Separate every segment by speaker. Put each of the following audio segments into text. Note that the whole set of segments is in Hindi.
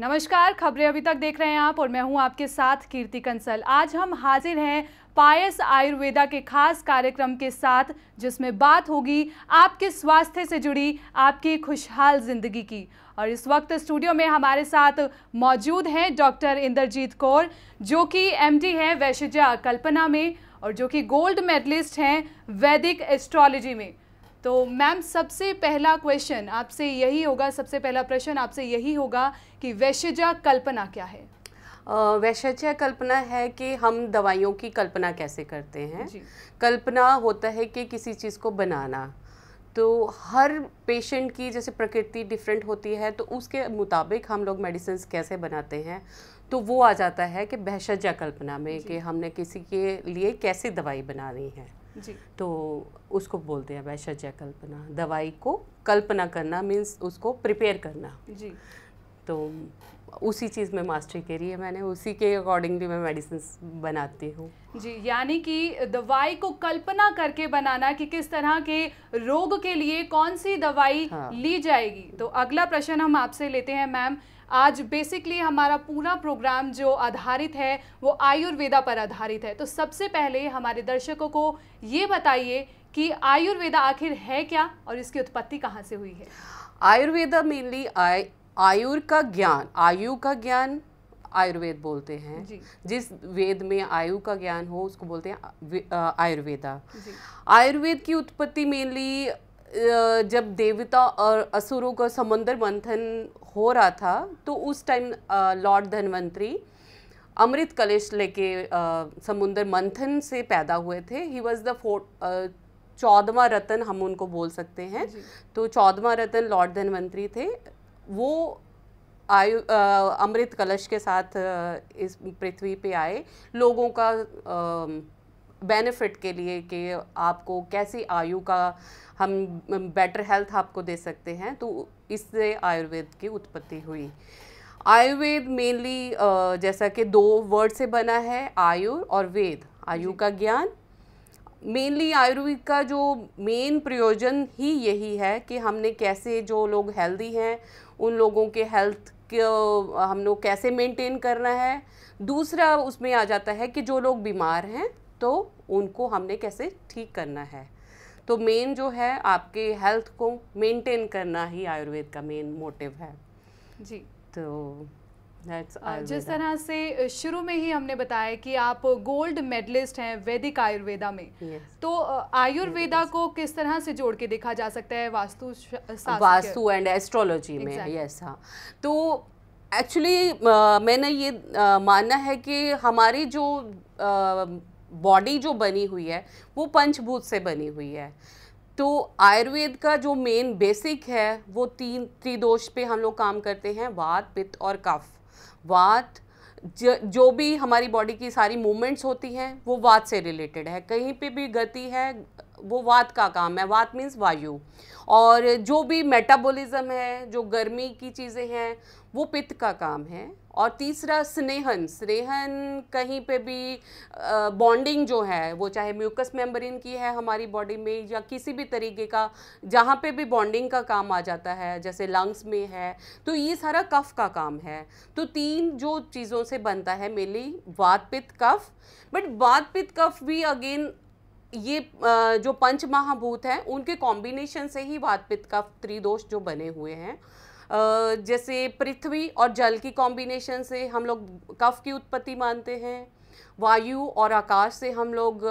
Speaker 1: नमस्कार खबरें अभी तक देख रहे हैं आप और मैं हूं आपके साथ कीर्ति कंसल आज हम हाजिर हैं पायस आयुर्वेदा के खास कार्यक्रम के साथ जिसमें बात होगी आपके स्वास्थ्य से जुड़ी आपकी खुशहाल ज़िंदगी की और इस वक्त स्टूडियो में हमारे साथ मौजूद हैं डॉक्टर इंद्रजीत कौर जो कि एमडी हैं वैशिजा कल्पना में और जो कि गोल्ड मेडलिस्ट हैं वैदिक एस्ट्रोलॉजी में तो मैम सबसे पहला क्वेश्चन आपसे यही होगा सबसे पहला प्रश्न आपसे यही होगा कि वैश्यजा कल्पना क्या है वैशज्य
Speaker 2: कल्पना है कि हम दवाइयों की कल्पना कैसे करते हैं कल्पना होता है कि किसी चीज़ को बनाना तो हर पेशेंट की जैसे प्रकृति डिफरेंट होती है तो उसके मुताबिक हम लोग मेडिसिन कैसे बनाते हैं तो वो आ जाता है कि बहशज्या कल्पना में कि हमने किसी के लिए कैसे दवाई बनानी है जी। तो उसको बोलते हैं वैशर्य कल्पना दवाई को कल्पना करना मीन्स उसको प्रिपेयर करना जी तो उसी चीज़ में मास्टरी करी है मैंने उसी के अकॉर्डिंगली मैं मेडिसिन बनाती हूँ
Speaker 1: जी यानी कि दवाई को कल्पना करके बनाना कि किस तरह के रोग के लिए कौन सी दवाई हाँ। ली जाएगी तो अगला प्रश्न हम आपसे लेते हैं मैम आज बेसिकली हमारा पूरा प्रोग्राम जो आधारित है वो आयुर्वेदा पर आधारित है तो सबसे पहले हमारे दर्शकों को ये बताइए कि आयुर्वेदा आखिर है क्या और इसकी उत्पत्ति कहाँ से हुई है आयुर्वेदा मेनली
Speaker 2: आय आयुर् का ज्ञान आयु का ज्ञान आयुर्वेद बोलते हैं जिस वेद में आयु का ज्ञान हो उसको बोलते हैं आयुर्वेदा आयुर्वेद की उत्पत्ति मेनली जब देवता और असुरों का समुद्र मंथन हो रहा था तो उस टाइम लॉर्ड धनवंतरी अमृत कलश लेके समुंदर मंथन से पैदा हुए थे ही वॉज द फोर्थ चौदवा रतन हम उनको बोल सकते हैं तो चौदवा रतन लॉर्ड धनवंतरी थे वो आयु अमृत कलश के साथ इस पृथ्वी पे आए लोगों का आ, बेनिफिट के लिए कि आपको कैसी आयु का हम बेटर हेल्थ आपको दे सकते हैं तो इससे आयुर्वेद की उत्पत्ति हुई आयुर्वेद मेनली जैसा कि दो वर्ड से बना है आयु और वेद आयु का ज्ञान मेनली आयुर्वेद का जो मेन प्रयोजन ही यही है कि हमने कैसे जो लोग हेल्दी हैं उन लोगों के हेल्थ के हम लोग कैसे मेंटेन करना है दूसरा उसमें आ जाता है कि जो लोग बीमार हैं तो उनको हमने कैसे ठीक करना है तो मेन जो है आपके हेल्थ को मेंटेन करना ही आयुर्वेद का मेन मोटिव है जी तो जिस तरह
Speaker 1: से शुरू में ही हमने बताया कि आप गोल्ड मेडलिस्ट हैं वैदिक आयुर्वेदा में yes. तो आयुर्वेदा yes. को किस तरह से जोड़ के देखा जा सकता है वास्तु वास्तु एंड
Speaker 2: एस्ट्रोलॉजी में यस exactly. yes, हाँ तो एक्चुअली uh, मैंने ये uh, माना है कि हमारी जो uh, बॉडी जो बनी हुई है वो पंचभूत से बनी हुई है तो आयुर्वेद का जो मेन बेसिक है वो तीन त्रिदोष पे हम लोग काम करते हैं वात पित्त और कफ वात जो भी हमारी बॉडी की सारी मूवमेंट्स होती हैं वो वात से रिलेटेड है कहीं पे भी गति है वो वात का काम है वात मीन्स वायु और जो भी मेटाबॉलिज्म है जो गर्मी की चीज़ें हैं वो पित्त का काम है और तीसरा स्नेहन स्नेहन कहीं पे भी बॉन्डिंग जो है वो चाहे म्यूकस मेम्ब्रेन की है हमारी बॉडी में या किसी भी तरीके का जहाँ पे भी बॉन्डिंग का काम आ जाता है जैसे लंग्स में है तो ये सारा कफ का काम है तो तीन जो चीज़ों से बनता है मेनली वातपित कफ बट वातपित कफ भी अगेन ये जो पंच महाभूत हैं उनके कॉम्बिनेशन से ही वातपित्त कफ त्रिदोष जो बने हुए हैं जैसे पृथ्वी और जल की कॉम्बिनेशन से हम लोग कफ की उत्पत्ति मानते हैं वायु और आकाश से हम लोग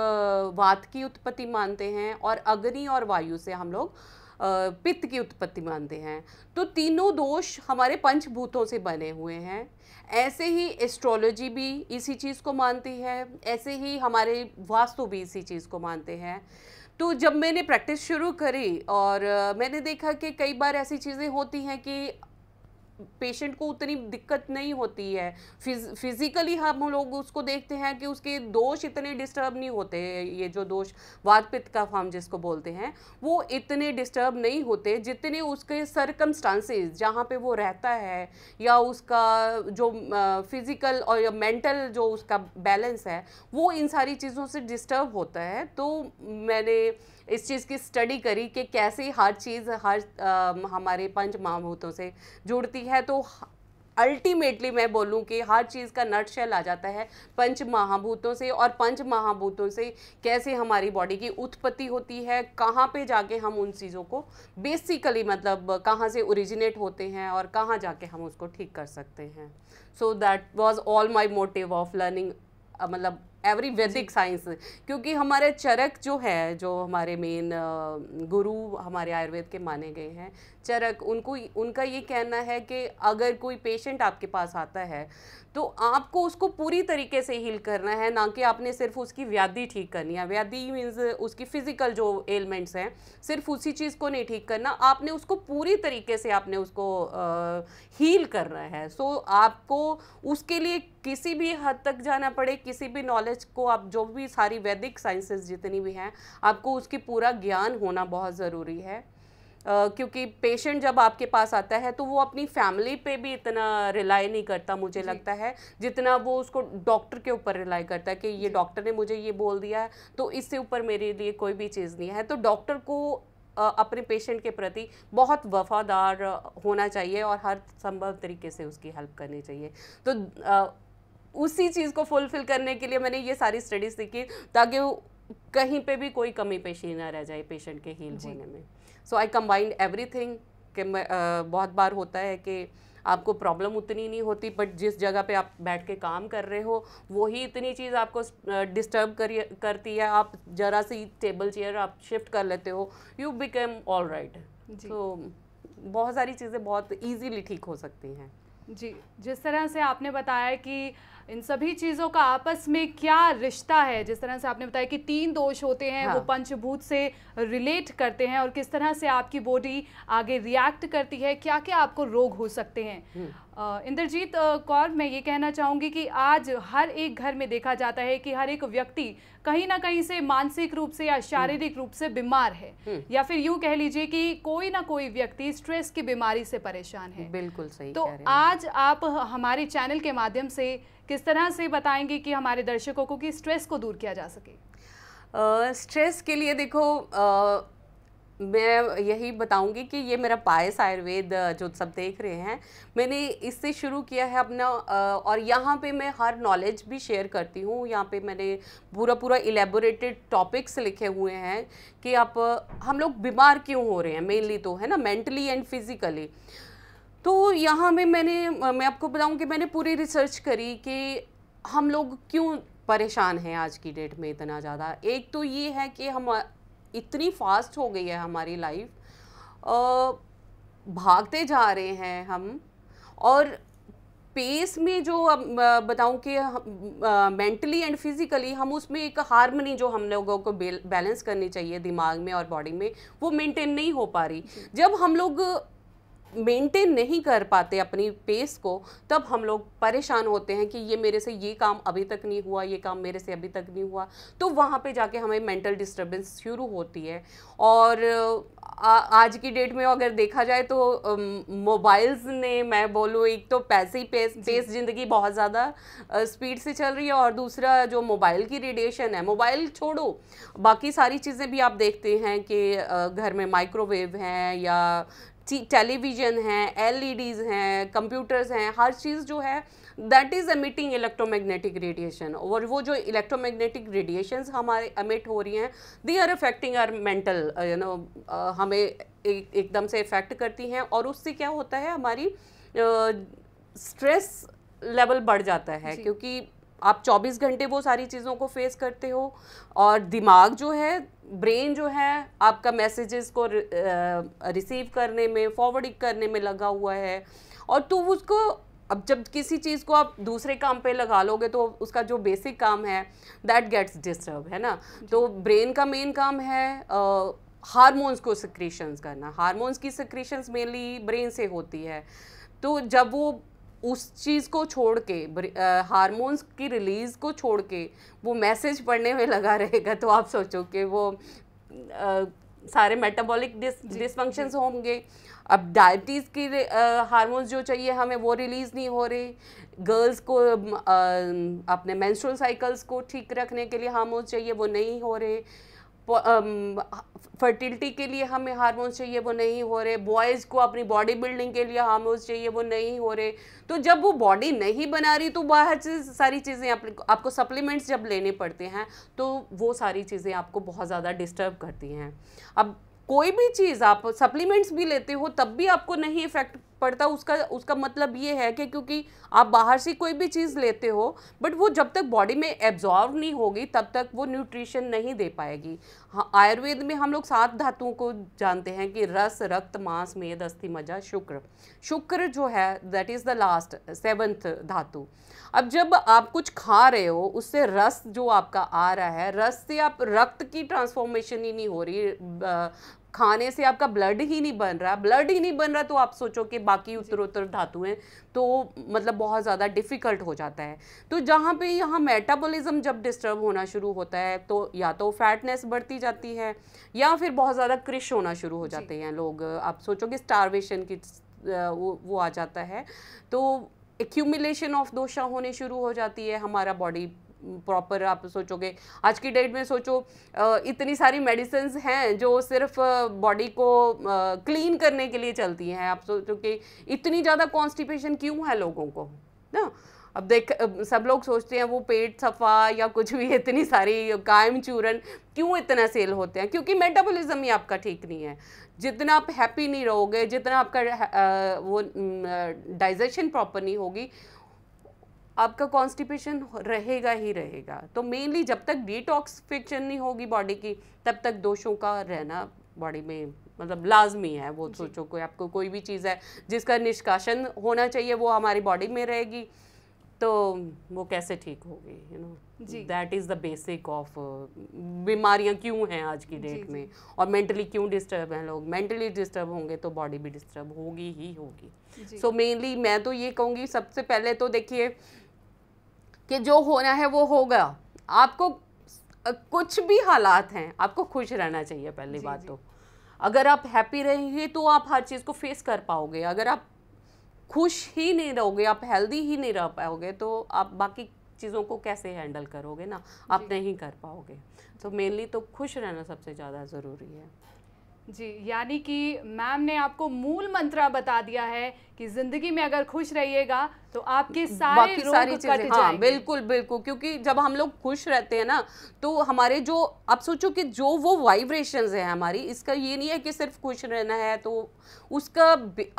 Speaker 2: वात की उत्पत्ति मानते हैं और अग्नि और वायु से हम लोग पित्त की उत्पत्ति मानते हैं तो तीनों दोष हमारे पंचभूतों से बने हुए हैं ऐसे ही एस्ट्रोलॉजी भी इसी चीज़ को मानती है ऐसे ही हमारे वास्तु भी इसी चीज़ को मानते हैं तो जब मैंने प्रैक्टिस शुरू करी और मैंने देखा कि कई बार ऐसी चीज़ें होती हैं कि पेशेंट को उतनी दिक्कत नहीं होती है फिज फिज़िकली हम लोग उसको देखते हैं कि उसके दोष इतने डिस्टर्ब नहीं होते ये जो दोष वातपित्त का फॉर्म जिसको बोलते हैं वो इतने डिस्टर्ब नहीं होते जितने उसके सरकमस्टांसेस जहाँ पे वो रहता है या उसका जो फिज़िकल और या मेंटल जो उसका बैलेंस है वो इन सारी चीज़ों से डिस्टर्ब होता है तो मैंने इस चीज़ की स्टडी करी कि कैसे हर चीज़ हर आ, हमारे पंच महाभूतों से जुड़ती है तो अल्टीमेटली मैं बोलूँ कि हर चीज़ का नट शैल आ जाता है पंच महाभूतों से और पंच महाभूतों से कैसे हमारी बॉडी की उत्पत्ति होती है कहाँ पे जाके हम उन चीज़ों को बेसिकली मतलब कहाँ से ओरिजिनेट होते हैं और कहाँ जाके हम उसको ठीक कर सकते हैं so that was all my motive of learning मतलब एवरी वैदिक साइंस क्योंकि हमारे चरक जो है जो हमारे मेन गुरु हमारे आयुर्वेद के माने गए हैं चरक उनको उनका ये कहना है कि अगर कोई पेशेंट आपके पास आता है तो आपको उसको पूरी तरीके से हील करना है ना कि आपने सिर्फ उसकी व्याधि ठीक करनी है व्याधि मीन्स उसकी फ़िज़िकल जो एलिमेंट्स हैं सिर्फ उसी चीज़ को नहीं ठीक करना आपने उसको पूरी तरीके से आपने उसको आ, हील करना है सो आपको उसके लिए किसी भी हद तक जाना पड़े किसी भी नॉलेज नॉलेज को आप जो भी सारी वैदिक साइंसेस जितनी भी हैं आपको उसकी पूरा ज्ञान होना बहुत ज़रूरी है Uh, क्योंकि पेशेंट जब आपके पास आता है तो वो अपनी फैमिली पे भी इतना रिलाई नहीं करता मुझे लगता है जितना वो उसको डॉक्टर के ऊपर रिलाई करता है कि ये डॉक्टर ने मुझे ये बोल दिया है तो इससे ऊपर मेरे लिए कोई भी चीज़ नहीं है तो डॉक्टर को अपने पेशेंट के प्रति बहुत वफादार होना चाहिए और हर संभव तरीके से उसकी हेल्प करनी चाहिए तो उसी चीज़ को फुलफिल करने के लिए मैंने ये सारी स्टडीज़ सीखी ताकि कहीं पे भी कोई कमी पेशी ना रह जाए पेशेंट के हील होने में so I combined everything कि बहुत बार होता है कि आपको प्रॉब्लम उतनी नहीं होती बट जिस जगह पे आप बैठ के काम कर रहे हो वही इतनी चीज़ आपको डिस्टर्ब करिए करती है आप ज़रा सी टेबल चेयर आप शिफ्ट कर लेते हो यू बिकम ऑल राइट तो बहुत सारी चीज़ें बहुत ईजीली ठीक हो सकती हैं
Speaker 1: जी जिस तरह से आपने बताया कि इन सभी चीज़ों का आपस में क्या रिश्ता है जिस तरह से आपने बताया कि तीन दोष होते हैं हाँ। वो पंचभूत से रिलेट करते हैं और किस तरह से आपकी बॉडी आगे रिएक्ट करती है क्या क्या आपको रोग हो सकते हैं हम्म। इंद्रजीत कौर मैं ये कहना चाहूंगी कि आज हर एक घर में देखा जाता है कि हर एक व्यक्ति कहीं ना कहीं से मानसिक रूप से या हम्म। शारीरिक रूप से बीमार है हम्म। या फिर यूं कह लीजिए कि कोई ना कोई व्यक्ति स्ट्रेस की बीमारी से परेशान है
Speaker 2: बिल्कुल सही तो
Speaker 1: आज आप हमारे चैनल के माध्यम से किस तरह से बताएंगे कि हमारे दर्शकों को कि स्ट्रेस को दूर किया जा सके स्ट्रेस uh, के लिए देखो
Speaker 2: uh, मैं यही बताऊंगी कि ये मेरा पायस आयुर्वेद जो सब देख रहे हैं मैंने इससे शुरू किया है अपना और यहाँ पे मैं हर नॉलेज भी शेयर करती हूँ यहाँ पे मैंने पूरा पूरा इलेबोरेटेड टॉपिक्स लिखे हुए हैं कि आप हम लोग बीमार क्यों हो रहे हैं मेनली तो है ना मेंटली एंड फिज़िकली तो यहाँ में मैंने मैं आपको बताऊँ कि मैंने पूरी रिसर्च करी कि हम लोग क्यों परेशान हैं आज की डेट में इतना ज़्यादा एक तो ये है कि हम इतनी फास्ट हो गई है हमारी लाइफ भागते जा रहे हैं हम और पेस में जो बताऊं कि मेंटली एंड फिज़िकली हम उसमें एक हारमनी जो हम लोगों को बैलेंस करनी चाहिए दिमाग में और बॉडी में वो मेंटेन नहीं हो पा रही जब हम लोग मेंटेन नहीं कर पाते अपनी पेस को तब हम लोग परेशान होते हैं कि ये मेरे से ये काम अभी तक नहीं हुआ ये काम मेरे से अभी तक नहीं हुआ तो वहाँ पे जाके हमें मेंटल डिस्टरबेंस शुरू होती है और आ, आज की डेट में अगर देखा जाए तो मोबाइल्स ने मैं बोलूँ एक तो पैसे ही पेस पेस ज़िंदगी बहुत ज़्यादा स्पीड से चल रही है और दूसरा जो मोबाइल की रेडिएशन है मोबाइल छोड़ो बाकी सारी चीज़ें भी आप देखते हैं कि घर में माइक्रोवेव हैं या टेलीविज़न e हैं एलईडीज़ हैं कंप्यूटर्स हैं हर चीज़ जो है that is emitting electromagnetic radiation और वो जो इलेक्ट्रोमैग्नेटिक रेडिएशंस हमारे एमिट हो रही हैं they are affecting our mental you know हमें एक एकदम से इफ़ेक्ट करती हैं और उससे क्या होता है हमारी स्ट्रेस uh, लेवल बढ़ जाता है क्योंकि आप 24 घंटे वो सारी चीज़ों को फेस करते हो और दिमाग जो है ब्रेन जो है आपका मैसेजेस को रिसीव करने में फॉरवर्डिंग करने में लगा हुआ है और तो उसको अब जब किसी चीज़ को आप दूसरे काम पे लगा लोगे तो उसका जो बेसिक काम है दैट गेट्स डिस्टर्ब है ना तो ब्रेन का मेन काम है uh, को सिक्रीशंस करना हारमोन्स की सिक्रीशंस मेनली ब्रेन से होती है तो जब वो उस चीज़ को छोड़ के हारमोन्स की रिलीज़ को छोड़ के वो मैसेज पढ़ने में लगा रहेगा तो आप सोचो कि वो आ, सारे मेटाबॉलिक डिस डिसफंक्शंस होंगे अब डायबिटीज़ की हारमोन्स जो चाहिए हमें वो रिलीज़ नहीं हो रहे गर्ल्स को आ, अपने मेंस्ट्रुअल साइकिल्स को ठीक रखने के लिए हारमोन्स चाहिए वो नहीं हो रहे फर्टिलिटी के लिए हमें हार्मोन्स चाहिए वो नहीं हो रहे बॉयज़ को अपनी बॉडी बिल्डिंग के लिए हार्मोन्स चाहिए वो नहीं हो रहे तो जब वो बॉडी नहीं बना रही तो बाहर से सारी चीज़ें आप, आपको सप्लीमेंट्स जब लेने पड़ते हैं तो वो सारी चीज़ें आपको बहुत ज़्यादा डिस्टर्ब करती हैं अब कोई भी चीज़ आप सप्लीमेंट्स भी लेते हो तब भी आपको नहीं इफ़ेक्ट पड़ता उसका उसका मतलब ये है कि क्योंकि आप बाहर से कोई भी चीज़ लेते हो बट वो जब तक बॉडी में एब्जॉर्व नहीं होगी तब तक वो न्यूट्रिशन नहीं दे पाएगी हाँ, आयुर्वेद में हम लोग सात धातुओं को जानते हैं कि रस रक्त मांस मेद अस्थि मजा शुक्र शुक्र जो है that is the last seventh धातु अब जब आप कुछ खा रहे हो उससे रस जो आपका आ रहा है रस से आप रक्त की ट्रांसफॉर्मेशन ही नहीं हो रही खाने से आपका ब्लड ही नहीं बन रहा ब्लड ही नहीं बन रहा तो आप सोचो कि बाकी उत्तरोत्तर धातुएं तो मतलब बहुत ज़्यादा डिफ़िकल्ट हो जाता है तो जहाँ पे यहाँ मेटाबॉलिज्म जब डिस्टर्ब होना शुरू होता है तो या तो फैटनेस बढ़ती जाती है या फिर बहुत ज़्यादा क्रिश होना शुरू हो जाते हैं लोग आप सोचो कि स्टारवेशन की वो, वो आ जाता है तो एक्यूमिलेशन ऑफ दोषा होने शुरू हो जाती है हमारा बॉडी प्रॉपर आप सोचोगे आज की डेट में सोचो इतनी सारी मेडिसिन हैं जो सिर्फ बॉडी को क्लीन करने के लिए चलती हैं आप सोचो कि इतनी ज़्यादा कॉन्स्टिपेशन क्यों है लोगों को ना अब देख सब लोग सोचते हैं वो पेट सफ़ा या कुछ भी इतनी सारी कायम चूरन क्यों इतना सेल होते हैं क्योंकि मेटाबॉलिज्म ही आपका ठीक नहीं है जितना आप हैप्पी नहीं रहोगे जितना आपका वो डाइजेशन प्रॉपर नहीं होगी आपका कॉन्स्टिपेशन रहेगा ही रहेगा तो मेनली जब तक डिटॉक्सिफिकेशन नहीं होगी बॉडी की तब तक दोषों का रहना बॉडी में मतलब लाजमी है वो सोचो कोई आपको कोई भी चीज़ है जिसका निष्कासन होना चाहिए वो हमारी बॉडी में रहेगी तो वो कैसे ठीक होगी you know that is the basic of बीमारियां क्यों हैं आज की डेट में और मेंटली क्यों डिस्टर्ब हैं लोग मेंटली डिस्टर्ब होंगे तो बॉडी भी डिस्टर्ब होगी ही होगी सो so मेनली मैं तो ये कहूँगी सबसे पहले तो देखिए कि जो होना है वो होगा आपको कुछ भी हालात हैं आपको खुश रहना चाहिए पहली जी, बात तो अगर आप हैप्पी रहेंगे तो आप हर चीज़ को फेस कर पाओगे अगर आप खुश ही नहीं रहोगे आप हेल्दी ही नहीं रह पाओगे तो आप बाकी चीज़ों को कैसे हैंडल करोगे ना आप नहीं कर पाओगे तो मेनली तो खुश रहना सबसे ज़्यादा ज़रूरी है
Speaker 1: जी यानी कि मैम ने आपको मूल मंत्र बता दिया है कि जिंदगी में अगर खुश रहिएगा तो आपके सारे बाकी सारी चीजें हाँ बिल्कुल
Speaker 2: बिल्कुल क्योंकि जब हम लोग खुश रहते हैं ना तो हमारे जो आप सोचो कि जो वो वाइब्रेशंस है हमारी इसका ये नहीं है कि सिर्फ खुश रहना है तो उसका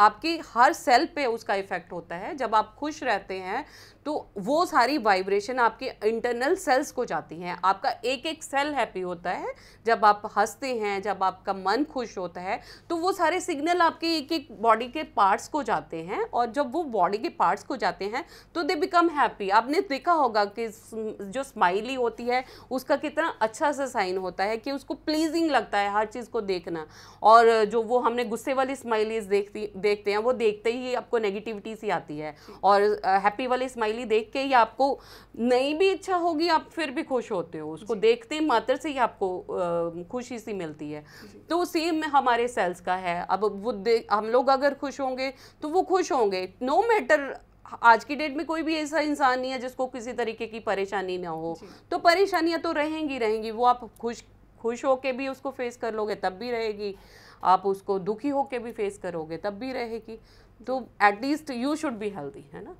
Speaker 2: आपकी हर सेल पे उसका इफ़ेक्ट होता है जब आप खुश रहते हैं तो वो सारी वाइब्रेशन आपके इंटरनल सेल्स को जाती हैं आपका एक एक सेल हैप्पी होता है जब आप हंसते हैं जब आपका मन खुश होता है तो वो सारे सिग्नल आपके एक एक बॉडी के पार्ट्स को जाते हैं और जब वो बॉडी के पार्ट्स को जाते हैं तो दे बिकम हैप्पी आपने देखा होगा कि जो स्माइली होती है उसका कितना अच्छा सा साइन होता है कि उसको प्लीजिंग लगता है हर चीज़ को देखना और जो वो हमने गुस्से वाली स्माइल स्माइलीज देखती देखते हैं वो देखते ही आपको नेगेटिविटी सी आती है और हैप्पी वाली स्माइली देख के ही आपको नहीं भी इच्छा होगी आप फिर भी खुश होते हो उसको देखते ही मात्र से ही आपको खुशी सी मिलती है तो सेम हमारे सेल्स का है अब वो हम लोग अगर खुश होंगे तो वो खुश होंगे नो no मैटर आज की डेट में कोई भी ऐसा इंसान नहीं है जिसको किसी तरीके की परेशानी ना हो तो परेशानियां तो रहेंगी रहेंगी वो आप खुश खुश होके भी उसको फेस कर लोगे तब भी रहेगी आप उसको दुखी होकर भी फेस करोगे तब भी रहेगी तो at least you should be healthy है ना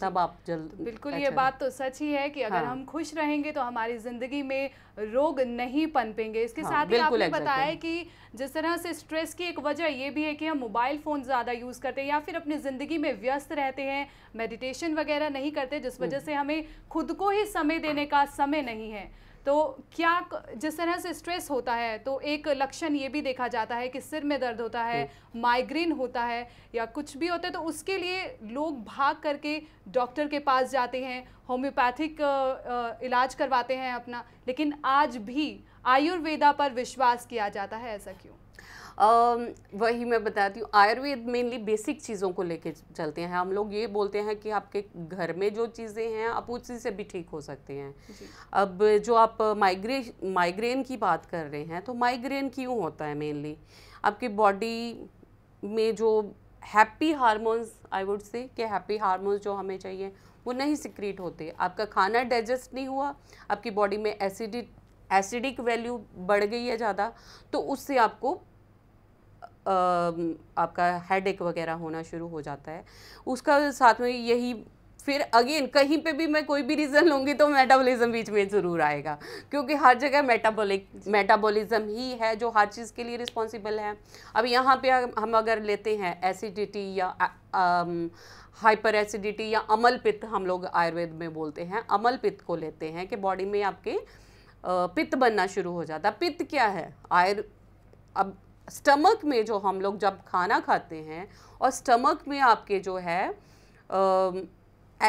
Speaker 2: तब आप जल्द तो बिल्कुल ये अच्छा बात
Speaker 1: तो सच ही है कि अगर हाँ। हम खुश रहेंगे तो हमारी ज़िंदगी में रोग नहीं पनपेंगे इसके हाँ, साथ ही आपने बताया कि जिस तरह से स्ट्रेस की एक वजह ये भी है कि हम मोबाइल फ़ोन ज़्यादा यूज़ करते हैं या फिर अपनी ज़िंदगी में व्यस्त रहते हैं मेडिटेशन वगैरह नहीं करते जिस हम्म। वजह से हमें खुद को ही समय देने का समय नहीं है तो क्या जिस तरह से स्ट्रेस होता है तो एक लक्षण ये भी देखा जाता है कि सिर में दर्द होता है माइग्रेन हम्म। होता है या कुछ भी होता है तो उसके लिए लोग भाग करके डॉक्टर के पास जाते हैं होम्योपैथिक इलाज करवाते हैं अपना लेकिन आज भी आयुर्वेदा पर विश्वास किया जाता है ऐसा क्यों
Speaker 2: वही मैं बताती हूँ आयुर्वेद मेनली बेसिक चीज़ों को लेके चलते हैं हम लोग ये बोलते हैं कि आपके घर में जो चीज़ें हैं आप उसी से भी ठीक हो सकते हैं अब जो आप माइग्रे माइग्रेन की बात कर रहे हैं तो माइग्रेन क्यों होता है मेनली आपकी बॉडी में जो happy hormones I would say कि हैप्पी हारमोन्स जो हमें चाहिए वो नहीं सिक्रीट होते आपका खाना डाइजेस्ट नहीं हुआ आपकी बॉडी में एसिडिक एसिडिक वैल्यू बढ़ गई है ज़्यादा तो उससे आपको आपका एक वगैरह होना शुरू हो जाता है उसका साथ में यही फिर अगेन कहीं पे भी मैं कोई भी रीज़न लूँगी तो मेटाबॉलिज्म बीच में ज़रूर आएगा क्योंकि हर जगह मेटाबॉलिक मेटाबॉलिज्म ही है जो हर चीज़ के लिए रिस्पॉन्सिबल है अब यहाँ पे हम अगर लेते हैं एसिडिटी या हाइपर एसिडिटी या अमल पित्त हम लोग आयुर्वेद में बोलते हैं अमल पित्त को लेते हैं कि बॉडी में आपके पित्त बनना शुरू हो जाता है पित्त क्या है आयुर् अब स्टमक में जो हम लोग जब खाना खाते हैं और स्टमक में आपके जो है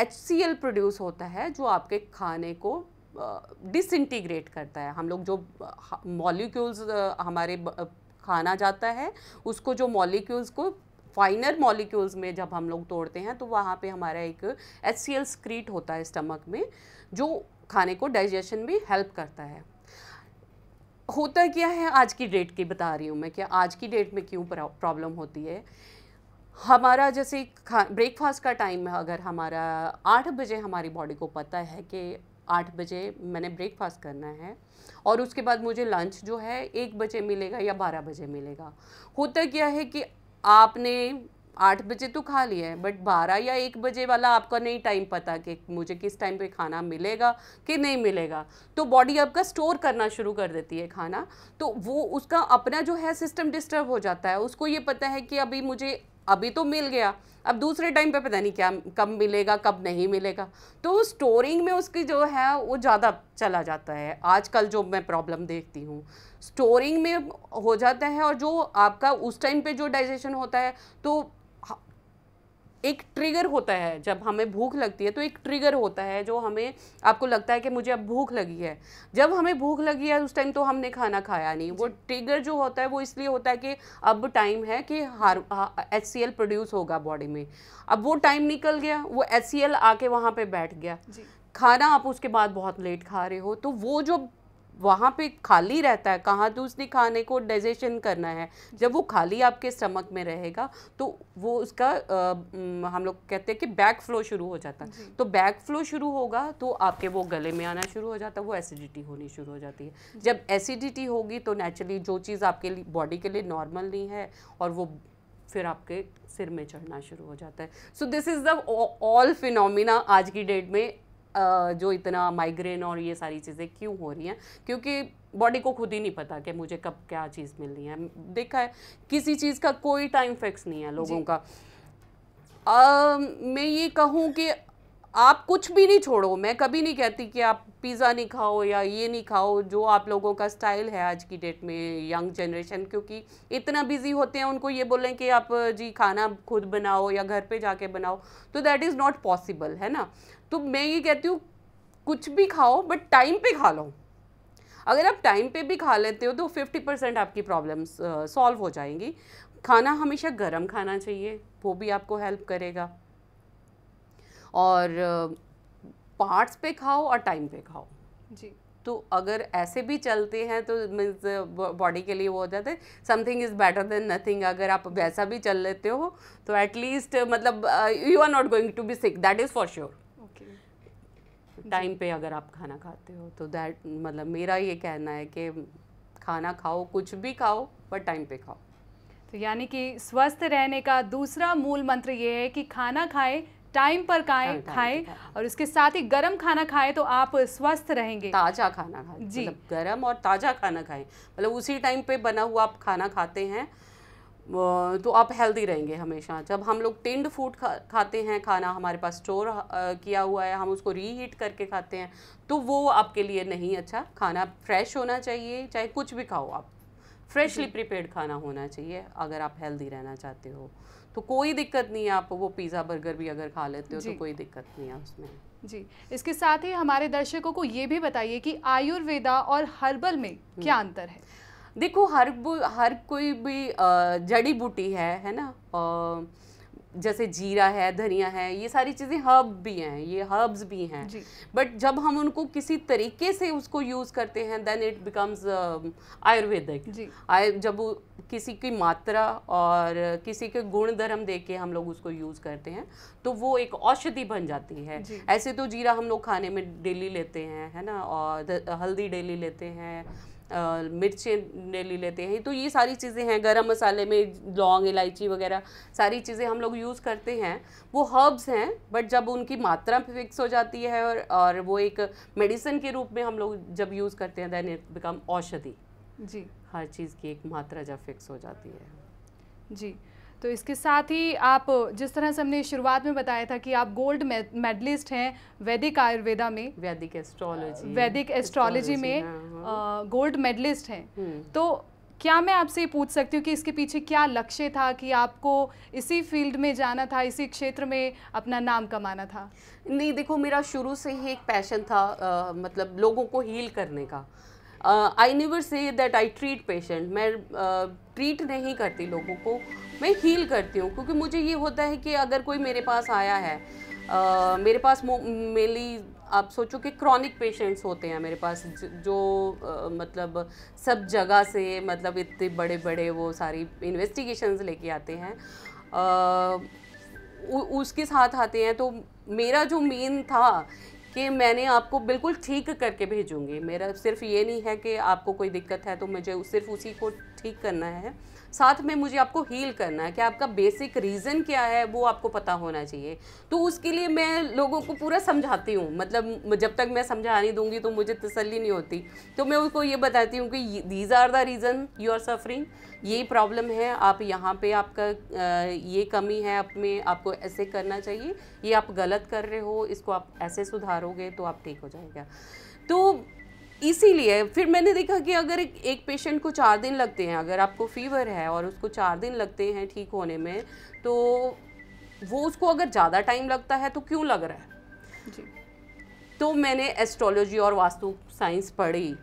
Speaker 2: एच सी एल प्रोड्यूस होता है जो आपके खाने को डिसइंटीग्रेट uh, करता है हम लोग जो मॉलिक्यूल्स uh, uh, हमारे खाना जाता है उसको जो मॉलिक्यूल्स को फाइनर मॉलिक्यूल्स में जब हम लोग तोड़ते हैं तो वहाँ पे हमारा एक एच सी एल स्क्रीट होता है स्टमक में जो खाने को डाइजेशन में हेल्प करता है होता क्या है आज की डेट की बता रही हूँ मैं कि आज की डेट में क्यों प्रॉब्लम होती है हमारा जैसे ब्रेकफास्ट का टाइम है अगर हमारा आठ बजे हमारी बॉडी को पता है कि आठ बजे मैंने ब्रेकफास्ट करना है और उसके बाद मुझे लंच जो है एक बजे मिलेगा या बारह बजे मिलेगा होता क्या है कि आपने आठ बजे तो खा लिया है बट बारह या एक बजे वाला आपका नहीं टाइम पता कि मुझे किस टाइम पे खाना मिलेगा कि नहीं मिलेगा तो बॉडी आपका स्टोर करना शुरू कर देती है खाना तो वो उसका अपना जो है सिस्टम डिस्टर्ब हो जाता है उसको ये पता है कि अभी मुझे अभी तो मिल गया अब दूसरे टाइम पे पता नहीं क्या कब मिलेगा कब नहीं मिलेगा तो स्टोरिंग में उसकी जो है वो ज़्यादा चला जाता है आजकल जो मैं प्रॉब्लम देखती हूँ स्टोरिंग में हो जाता है और जो आपका उस टाइम पे जो डाइजेशन होता है तो एक ट्रिगर होता है जब हमें भूख लगती है तो एक ट्रिगर होता है जो हमें आपको लगता है कि मुझे अब भूख लगी है जब हमें भूख लगी है उस टाइम तो हमने खाना खाया नहीं वो ट्रिगर जो होता है वो इसलिए होता है कि अब टाइम है कि हार एच सी एल प्रोड्यूस होगा बॉडी में अब वो टाइम निकल गया वो एच सी एल आके वहाँ पर बैठ गया खाना आप उसके बाद बहुत लेट खा रहे हो तो वो जो वहाँ पे खाली रहता है कहाँ तो उसने खाने को डाइजेशन करना है जब वो खाली आपके स्टमक में रहेगा तो वो उसका आ, हम लोग कहते हैं कि बैक फ्लो शुरू हो जाता है तो बैक फ्लो शुरू होगा तो आपके वो गले में आना शुरू हो जाता है वो एसिडिटी होनी शुरू हो जाती है जब एसिडिटी होगी तो नेचुरली जो चीज़ आपके बॉडी के लिए नॉर्मल नहीं है और वो फिर आपके सिर में चढ़ना शुरू हो जाता है so this is the all phenomena आज की डेट में जो इतना माइग्रेन और ये सारी चीज़ें क्यों हो रही हैं क्योंकि बॉडी को खुद ही नहीं पता कि मुझे कब क्या चीज़ मिलनी है देखा है किसी चीज़ का कोई टाइम फिक्स नहीं है लोगों का आ, मैं ये कहूँ कि आप कुछ भी नहीं छोड़ो मैं कभी नहीं कहती कि आप पिज़्ज़ा नहीं खाओ या ये नहीं खाओ जो आप लोगों का स्टाइल है आज की डेट में यंग जनरेशन क्योंकि इतना बिजी होते हैं उनको ये बोलें कि आप जी खाना खुद बनाओ या घर पे जाके बनाओ तो दैट इज़ नॉट पॉसिबल है ना तो मैं ये कहती हूँ कुछ भी खाओ बट टाइम पे खा लो अगर आप टाइम पे भी खा लेते हो तो फिफ्टी परसेंट आपकी प्रॉब्लम्स सॉल्व हो जाएंगी खाना हमेशा गर्म खाना चाहिए वो भी आपको हेल्प करेगा और पार्ट्स पे खाओ और टाइम पे खाओ जी तो अगर ऐसे भी चलते हैं तो मीन्स बॉडी के लिए वो हो जाता है something is better than nothing अगर आप वैसा भी चल लेते हो तो एटलीस्ट मतलब you are not going to be sick that is for sure time पे अगर आप खाना खाते हो तो दैट मतलब मेरा ये कहना है कि खाना खाओ कुछ भी खाओ पर टाइम पे खाओ
Speaker 1: तो यानी कि स्वस्थ रहने का दूसरा मूल मंत्र ये है कि खाना खाए टाइम पर खाएं खाएं और उसके साथ ही गर्म खाना खाएं तो आप स्वस्थ रहेंगे ताज़ा खाना खाएं जी मतलब
Speaker 2: गर्म और ताज़ा खाना खाएं मतलब उसी टाइम पे बना हुआ आप खाना खाते हैं तो आप हेल्दी रहेंगे हमेशा जब हम लोग टिंड फूड खा खाते हैं खाना हमारे पास स्टोर किया हुआ है हम उसको रीहीट करके खाते हैं तो वो आपके लिए नहीं अच्छा खाना फ्रेश होना चाहिए चाहे कुछ भी खाओ आप फ्रेशली प्रिपेयर्ड खाना होना चाहिए अगर आप हेल्दी रहना चाहते हो तो कोई दिक्कत नहीं है आप वो पिज़्ज़ा बर्गर भी अगर खा लेते हो तो कोई दिक्कत नहीं है उसमें
Speaker 1: जी इसके साथ ही हमारे दर्शकों को ये भी बताइए कि आयुर्वेदा और हर्बल में क्या हम्म। अंतर है देखो हर हर
Speaker 2: कोई भी जड़ी बूटी है है ना जैसे जीरा है धनिया है ये सारी चीज़ें हर्ब भी हैं ये हर्ब्स भी हैं बट जब हम उनको किसी तरीके से उसको यूज़ करते हैं then it becomes Ayurvedic I जब किसी की मात्रा और किसी के गुण धर्म दे के हम लोग उसको यूज़ करते हैं तो वो एक औषधि बन जाती है ऐसे तो जीरा हम लोग खाने में डेली लेते हैं है ना और हल्दी डेली लेते हैं मिर्चें ले लेते हैं तो ये सारी चीज़ें हैं गरम मसाले में लौंग इलायची वगैरह सारी चीज़ें हम लोग यूज़ करते हैं वो हर्ब्स हैं बट जब उनकी मात्रा फिक्स हो जाती है और और वो एक मेडिसिन के रूप में हम लोग जब यूज़ करते हैं दैन इट बिकम औषधि जी हर चीज़ की एक मात्रा जब फिक्स हो जाती है
Speaker 1: जी तो इसके साथ ही आप जिस तरह से हमने शुरुआत में बताया था कि आप गोल्ड मेडलिस्ट हैं वैदिक आयुर्वेदा में
Speaker 2: वैदिक एस्ट्रोलॉजी वैदिक
Speaker 1: एस्ट्रोलॉजी में हाँ, हाँ। गोल्ड मेडलिस्ट हैं हम्म। तो क्या मैं आपसे पूछ सकती हूँ कि इसके पीछे क्या लक्ष्य था कि आपको इसी फील्ड में जाना था इसी क्षेत्र में अपना नाम कमाना था नहीं देखो मेरा शुरू से ही एक पैशन था आ, मतलब
Speaker 2: लोगों को हील करने का I never say that I treat patient मैं ट्रीट नहीं करती लोगों को मैं हील करती हूँ क्योंकि मुझे ये होता है कि अगर कोई मेरे पास आया है आ, मेरे पास मेनली आप सोचो कि क्रॉनिक पेशेंट्स होते हैं मेरे पास जो आ, मतलब सब जगह से मतलब इतने बड़े बड़े वो सारी इन्वेस्टिगेशंस लेके आते हैं आ, उ, उसके साथ आते हैं तो मेरा जो मेन था कि मैंने आपको बिल्कुल ठीक करके भेजूंगी मेरा सिर्फ ये नहीं है कि आपको कोई दिक्कत है तो मुझे सिर्फ उसी को ठीक करना है साथ में मुझे आपको हील करना है कि आपका बेसिक रीज़न क्या है वो आपको पता होना चाहिए तो उसके लिए मैं लोगों को पूरा समझाती हूँ मतलब जब तक मैं समझा नहीं दूँगी तो मुझे तसली नहीं होती तो मैं उसको ये बताती हूँ कि these are the reason you are suffering ये प्रॉब्लम है आप यहाँ पे आपका ये कमी है आप में आपको ऐसे करना चाहिए ये आप गलत कर रहे हो इसको आप ऐसे सुधारोगे तो आप ठीक हो जाएगा तो इसीलिए फिर मैंने देखा कि अगर एक, एक पेशेंट को चार दिन लगते हैं अगर आपको फीवर है और उसको चार दिन लगते हैं ठीक होने में तो वो उसको अगर ज़्यादा टाइम लगता है तो क्यों लग रहा है जी तो मैंने एस्ट्रोलॉजी और वास्तु साइंस पढ़ी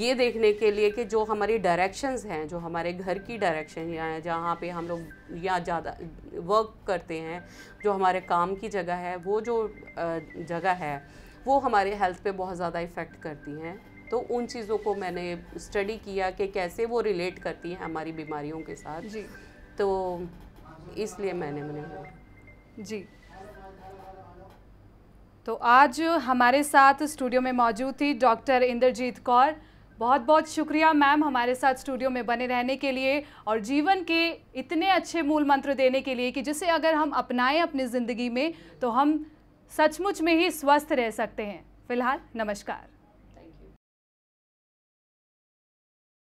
Speaker 2: ये देखने के लिए कि जो हमारी डायरेक्शंस हैं जो हमारे घर की डायरेक्शन या जहाँ पे हम लोग या ज़्यादा वर्क करते हैं जो हमारे काम की जगह है वो जो जगह है वो हमारे हेल्थ पे बहुत ज़्यादा इफ़ेक्ट करती हैं तो उन चीज़ों को मैंने स्टडी किया कि कैसे वो रिलेट करती हैं हमारी
Speaker 1: बीमारियों के साथ जी तो इसलिए मैंने मैंने जी तो आज हमारे साथ स्टूडियो में मौजूद थी डॉक्टर इंद्रजीत कौर बहुत बहुत शुक्रिया मैम हमारे साथ स्टूडियो में बने रहने के लिए और जीवन के इतने अच्छे मूल मंत्र देने के लिए कि जिसे अगर हम अपनाएं अपनी ज़िंदगी में तो हम सचमुच में ही स्वस्थ रह सकते हैं फिलहाल नमस्कार